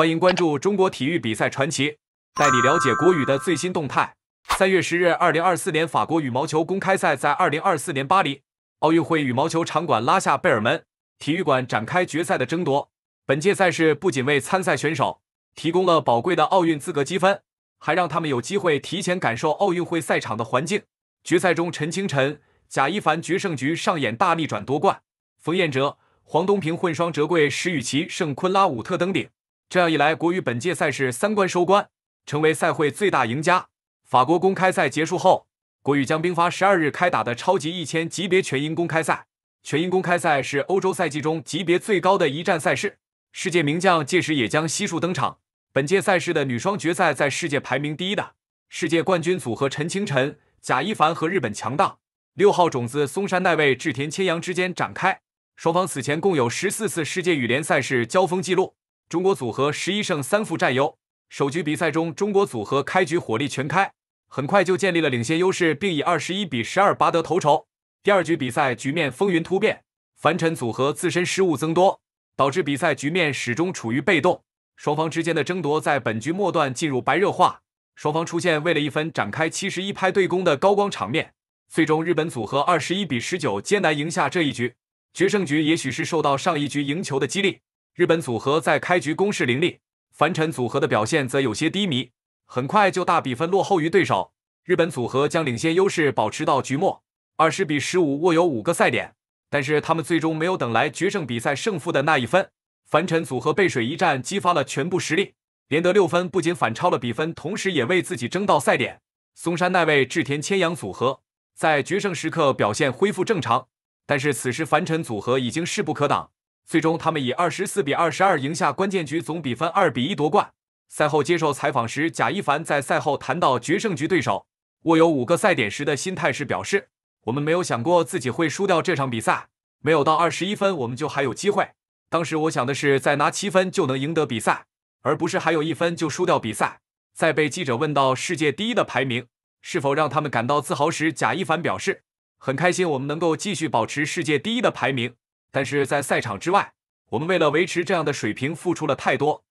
欢迎关注中国体育比赛传奇，带你了解国羽的最新动态。三月十日，二零二四年法国羽毛球公开赛在二零二四年巴黎奥运会羽毛球场馆拉下贝尔门体育馆展开决赛的争夺。本届赛事不仅为参赛选手提供了宝贵的奥运资格积分，还让他们有机会提前感受奥运会赛场的环境。决赛中，陈清晨、贾一凡决胜局上演大逆转夺冠；冯彦哲、黄东萍混双折桂，石宇奇胜昆拉武特登顶。这样一来，国羽本届赛事三冠收官，成为赛会最大赢家。法国公开赛结束后，国羽将兵发十二日开打的超级一千级别全英公开赛。全英公开赛是欧洲赛季中级别最高的一站赛事，世界名将届时也将悉数登场。本届赛事的女双决赛在世界排名第一的世界冠军组合陈清晨、贾一凡和日本强大六号种子松山奈未、志田千阳之间展开。双方此前共有十四次世界羽联赛事交锋记录。中国组合十一胜三负占优，首局比赛中中国组合开局火力全开，很快就建立了领先优势，并以二十一比十二拔得头筹。第二局比赛局面风云突变，樊尘组合自身失误增多，导致比赛局面始终处于被动。双方之间的争夺在本局末段进入白热化，双方出现为了一分展开七十一拍对攻的高光场面。最终日本组合二十一比十九艰难赢下这一局。决胜局也许是受到上一局赢球的激励。日本组合在开局攻势凌厉，凡尘组合的表现则有些低迷，很快就大比分落后于对手。日本组合将领先优势保持到局末，二十比十五握有五个赛点，但是他们最终没有等来决胜比赛胜负的那一分。凡尘组合背水一战，激发了全部实力，连得六分，不仅反超了比分，同时也为自己争到赛点。松山奈未、志田千阳组合在决胜时刻表现恢复正常，但是此时凡尘组合已经势不可挡。最终，他们以二十四比二十二赢下关键局，总比分二比一夺冠。赛后接受采访时，贾一凡在赛后谈到决胜局对手握有五个赛点时的心态时表示：“我们没有想过自己会输掉这场比赛，没有到二十一分我们就还有机会。当时我想的是再拿七分就能赢得比赛，而不是还有一分就输掉比赛。”在被记者问到世界第一的排名是否让他们感到自豪时，贾一凡表示：“很开心我们能够继续保持世界第一的排名。”但是在赛场之外，我们为了维持这样的水平，付出了太多。